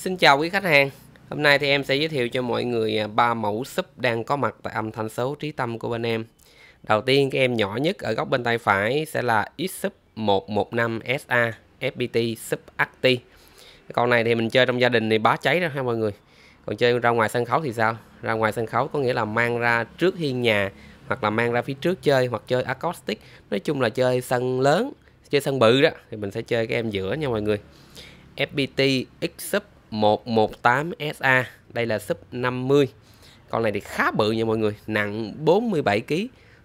Xin chào quý khách hàng Hôm nay thì em sẽ giới thiệu cho mọi người à, ba mẫu súp đang có mặt tại âm thanh số trí tâm của bên em Đầu tiên cái em nhỏ nhất ở góc bên tay phải sẽ là x sup 115 SA FPT sup Acti Con này thì mình chơi trong gia đình thì bá cháy ra ha mọi người Còn chơi ra ngoài sân khấu thì sao? Ra ngoài sân khấu có nghĩa là mang ra trước hiên nhà hoặc là mang ra phía trước chơi hoặc chơi acoustic nói chung là chơi sân lớn chơi sân bự đó thì mình sẽ chơi cái em giữa nha mọi người FPT X sup 118SA đây là sub 50 con này thì khá bự nha mọi người nặng 47 kg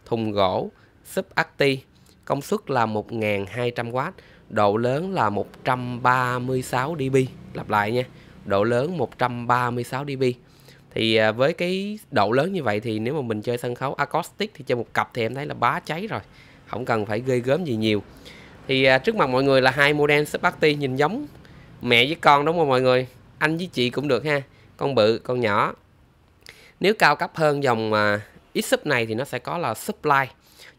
thùng gỗ sub Acti công suất là 1200W độ lớn là 136 dB lặp lại nha độ lớn 136 dB thì à, với cái độ lớn như vậy thì nếu mà mình chơi sân khấu acoustic thì chơi một cặp thì em thấy là bá cháy rồi không cần phải ghê gớm gì nhiều thì à, trước mặt mọi người là hai model sub Acti nhìn giống mẹ với con đúng không mọi người anh với chị cũng được ha con bự con nhỏ nếu cao cấp hơn dòng mà ít sub này thì nó sẽ có là supply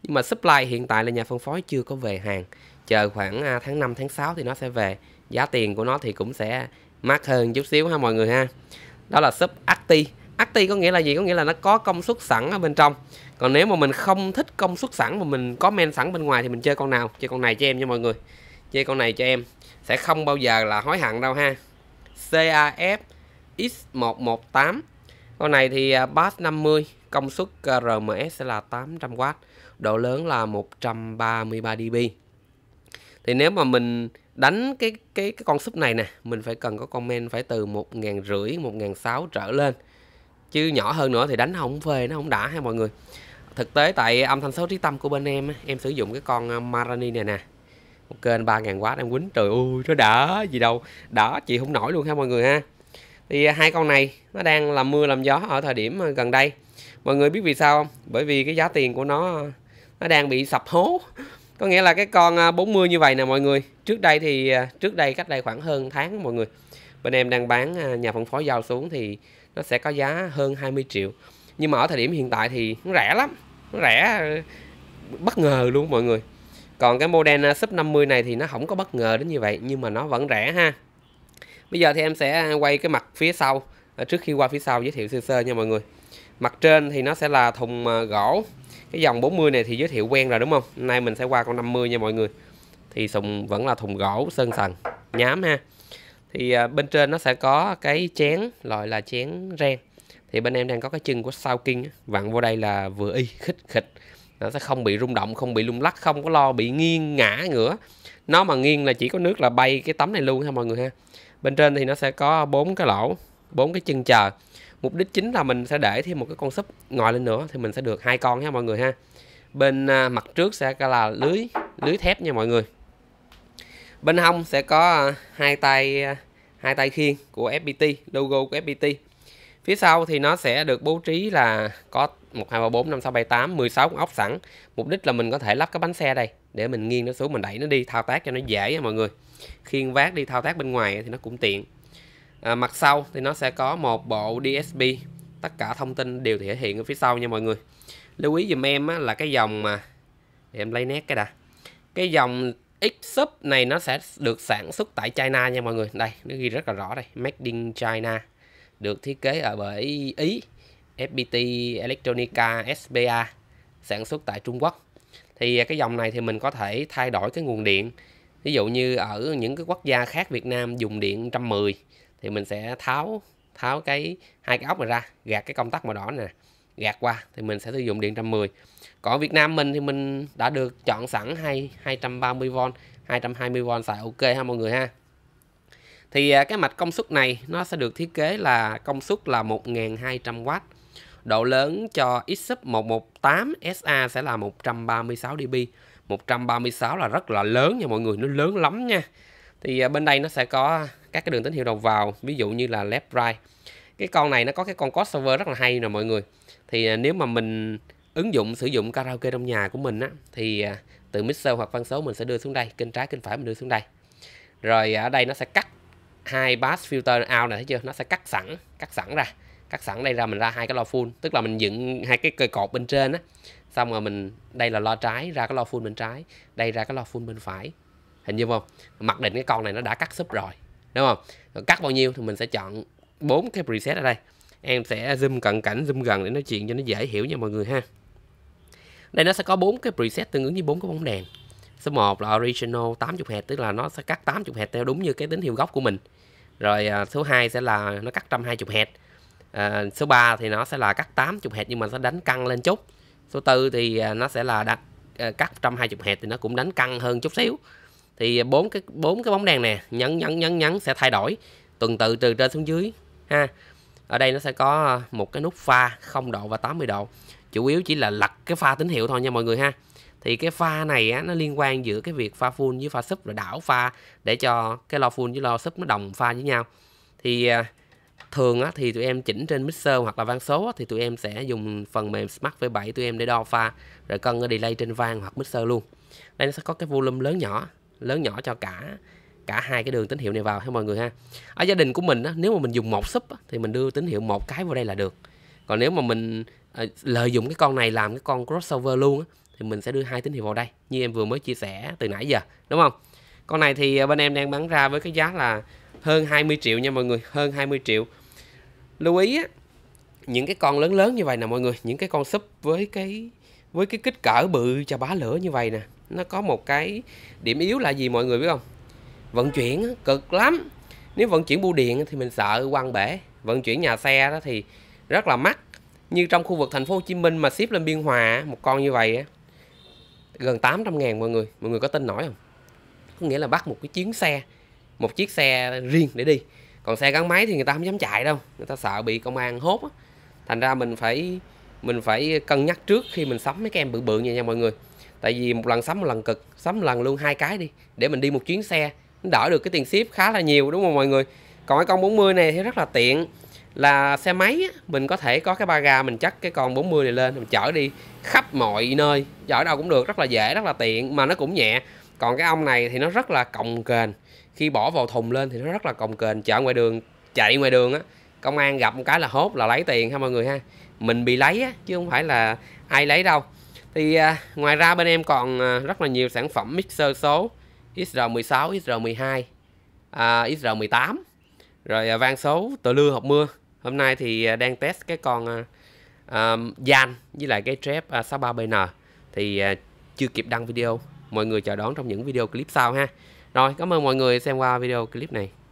nhưng mà supply hiện tại là nhà phân phối chưa có về hàng chờ khoảng à, tháng 5 tháng 6 thì nó sẽ về giá tiền của nó thì cũng sẽ mắc hơn chút xíu ha mọi người ha đó là sub acti acti có nghĩa là gì có nghĩa là nó có công suất sẵn ở bên trong còn nếu mà mình không thích công suất sẵn mà mình có men sẵn bên ngoài thì mình chơi con nào chơi con này cho em nha mọi người chơi con này cho em sẽ không bao giờ là hối hận đâu ha CAF X118 con này thì à, bass 50 công suất à, RMS sẽ là 800W độ lớn là 133 dB thì nếu mà mình đánh cái cái cái con sub này nè mình phải cần có comment phải từ một ngàn rưỡi một trở lên chứ nhỏ hơn nữa thì đánh không phê nó không đã ha mọi người thực tế tại âm thanh số trí tâm của bên em em sử dụng cái con à, Marani này nè một kênh 3.000W em quýnh trời ơi nó đỡ gì đâu đỡ chị không nổi luôn ha mọi người ha thì à, hai con này nó đang làm mưa làm gió ở thời điểm à, gần đây mọi người biết vì sao không bởi vì cái giá tiền của nó nó đang bị sập hố có nghĩa là cái con 40 à, như vậy nè mọi người trước đây thì trước đây cách đây khoảng hơn tháng mọi người bên em đang bán nhà phân phối giao xuống thì nó sẽ có giá hơn 20 triệu nhưng mà ở thời điểm hiện tại thì nó rẻ lắm nó rẻ bất ngờ luôn mọi người còn cái model à, sub 50 này thì nó không có bất ngờ đến như vậy nhưng mà nó vẫn rẻ ha bây giờ thì em sẽ quay cái mặt phía sau à, trước khi qua phía sau giới thiệu sơ sơ nha mọi người mặt trên thì nó sẽ là thùng à, gỗ cái dòng 40 này thì giới thiệu quen rồi đúng không nay mình sẽ qua con 50 nha mọi người thì sùng vẫn là thùng gỗ sơn sần nhám ha thì bên trên nó sẽ có cái chén loại là chén ren thì bên em đang có cái chân của sao kinh vặn vô đây là vừa y khích khịch nó sẽ không bị rung động không bị lung lắc không có lo bị nghiêng ngã nữa. nó mà nghiêng là chỉ có nước là bay cái tấm này luôn ha mọi người ha bên trên thì nó sẽ có bốn cái lỗ bốn cái chân chờ mục đích chính là mình sẽ để thêm một cái con súp ngồi lên nữa thì mình sẽ được hai con ha mọi người ha bên à, mặt trước sẽ là lưới lưới thép nha mọi người bên hông sẽ có à, hai tay à, hai tay khiên của FPT logo của FPT Phía sau thì nó sẽ được bố trí là có 1, 2, 3, 4, 5, 6, 7, 8, 16 con ốc sẵn. Mục đích là mình có thể lắp cái bánh xe đây để mình nghiêng nó xuống mình đẩy nó đi thao tác cho nó dễ nha mọi người. Khiên vác đi thao tác bên ngoài thì nó cũng tiện. À, mặt sau thì nó sẽ có một bộ DSP. Tất cả thông tin đều thể hiện ở phía sau nha mọi người. Lưu ý dùm em á, là cái dòng mà để em lấy nét cái đã. Cái dòng X-Sub này nó sẽ được sản xuất tại China nha mọi người. Đây, nó ghi rất là rõ đây. Made in China được thiết kế ở bởi Ý FPT Electronica SPA sản xuất tại Trung Quốc thì à, cái dòng này thì mình có thể thay đổi cái nguồn điện ví dụ như ở những cái quốc gia khác Việt Nam dùng điện 110 thì mình sẽ tháo tháo cái hai cái ốc này ra gạt cái công tắc màu đỏ này gạt qua thì mình sẽ sử dụng điện 110 còn Việt Nam mình thì mình đã được chọn sẵn hai 230V 220V xài ok ha mọi người ha thì à, cái mạch công suất này nó sẽ được thiết kế là công suất là 1200W độ lớn cho XSUB 118 SA sẽ là 136 dB 136 là rất là lớn nha mọi người nó lớn lắm nha thì à, bên đây nó sẽ có các cái đường tín hiệu đầu vào ví dụ như là left right cái con này nó có cái con crossover rất là hay nè mọi người thì à, nếu mà mình ứng dụng sử dụng karaoke trong nhà của mình á thì từ mixer hoặc phân số mình sẽ đưa xuống đây kênh trái kênh phải mình đưa xuống đây rồi ở đây nó sẽ cắt hai bass filter out này thấy chưa nó sẽ cắt sẵn cắt sẵn ra cắt sẵn đây ra mình ra hai cái lo full tức là mình dựng hai cái cây cột bên trên á xong rồi mình đây là lo trái ra cái lo full bên trái đây ra cái lo full bên phải hình như không mặc định cái con này nó đã cắt súp rồi đúng không rồi cắt bao nhiêu thì mình sẽ chọn bốn cái preset ở đây em sẽ zoom cận cảnh zoom gần để nói chuyện cho nó dễ hiểu nha mọi người ha đây nó sẽ có bốn cái preset tương ứng với bốn cái bóng đèn số 1 là original 80 hạt tức là nó sẽ cắt 80 hạt theo đúng như cái tín hiệu gốc của mình rồi à, số 2 sẽ là nó cắt 120 hạt à, số 3 thì nó sẽ là cắt 80 hạt nhưng mà sẽ đánh căng lên chút số 4 thì à, nó sẽ là đặt à, cắt 120 hạt thì nó cũng đánh căng hơn chút xíu thì bốn cái bốn cái bóng đèn nè nhấn nhấn nhấn nhấn sẽ thay đổi tuần tự từ trên xuống dưới ha ở đây nó sẽ có một cái nút pha 0 độ và 80 độ chủ yếu chỉ là lật cái pha tín hiệu thôi nha mọi người ha thì cái pha này á, nó liên quan giữa cái việc pha full với pha sub rồi đảo pha để cho cái lo full với lo sub nó đồng pha với nhau thì à, thường á, thì tụi em chỉnh trên mixer hoặc là vang số á, thì tụi em sẽ dùng phần mềm Smart V7 tụi em để đo pha rồi cân cái delay trên vang hoặc mixer luôn đây nó sẽ có cái volume lớn nhỏ lớn nhỏ cho cả cả hai cái đường tín hiệu này vào ha mọi người ha ở gia đình của mình á, nếu mà mình dùng một sub á, thì mình đưa tín hiệu một cái vào đây là được còn nếu mà mình à, lợi dụng cái con này làm cái con crossover luôn á, thì mình sẽ đưa hai tín hiệu vào đây như em vừa mới chia sẻ từ nãy giờ đúng không con này thì à, bên em đang bán ra với cái giá là hơn 20 triệu nha mọi người hơn 20 triệu lưu ý á, những cái con lớn lớn như vậy nè mọi người những cái con súp với cái với cái kích cỡ bự cho bá lửa như vậy nè nó có một cái điểm yếu là gì mọi người biết không vận chuyển cực lắm nếu vận chuyển bưu điện thì mình sợ quăng bể vận chuyển nhà xe đó thì rất là mắc như trong khu vực thành phố Hồ Chí Minh mà ship lên Biên Hòa một con như vậy gần 800 ngàn mọi người mọi người có tin nổi không có nghĩa là bắt một cái chuyến xe một chiếc xe riêng để đi còn xe gắn máy thì người ta không dám chạy đâu người ta sợ bị công an hốt á. thành ra mình phải mình phải cân nhắc trước khi mình sắm mấy cái em bự bự như nha mọi người tại vì một lần sắm một lần cực sắm lần luôn hai cái đi để mình đi một chuyến xe đỡ được cái tiền ship khá là nhiều đúng không mọi người còn cái con 40 này thì rất là tiện là xe máy á, mình có thể có cái ba ga mình chắc cái con 40 này lên mình chở đi khắp mọi nơi chở đâu cũng được rất là dễ rất là tiện mà nó cũng nhẹ còn cái ông này thì nó rất là cồng kềnh khi bỏ vào thùng lên thì nó rất là cồng kềnh chở ngoài đường chạy ngoài đường á công an gặp một cái là hốt là lấy tiền ha mọi người ha mình bị lấy á chứ không phải là ai lấy đâu thì à, ngoài ra bên em còn à, rất là nhiều sản phẩm mixer số XR16, XR12, à, XR18 rồi à, vang số tờ lưa học mưa hôm nay thì à, đang test cái con uh, à, Gian à, với lại cái trép uh, 63BN thì uh, chưa kịp đăng video mọi người chờ đón trong những video clip sau ha rồi cảm ơn mọi người xem qua video clip này